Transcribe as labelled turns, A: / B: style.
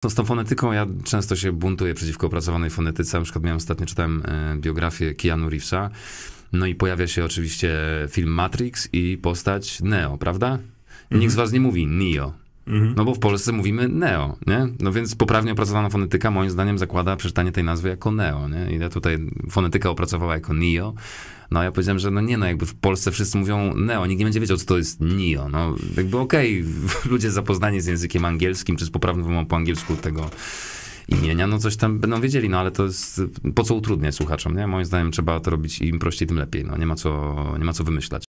A: To z tą fonetyką ja często się buntuję przeciwko opracowanej fonetyce. Na przykład miałem ostatnio, czytałem e, biografię Keanu Reevesa. No i pojawia się oczywiście film Matrix i postać Neo, prawda? Mhm. Nikt z was nie mówi Neo, Mhm. No bo w Polsce mówimy neo, nie? No więc poprawnie opracowana fonetyka moim zdaniem zakłada przeczytanie tej nazwy jako neo, nie? I ja tutaj fonetyka opracowała jako neo. No ja powiedziałem, że no nie, no jakby w Polsce wszyscy mówią neo, nikt nie będzie wiedział, co to jest neo. No jakby okej, okay, ludzie zapoznani z językiem angielskim, czy z poprawną wymową po angielsku tego imienia, no coś tam będą wiedzieli, no ale to jest, po co utrudniać słuchaczom, nie? Moim zdaniem trzeba to robić im prościej, tym lepiej, no nie ma co, nie ma co wymyślać.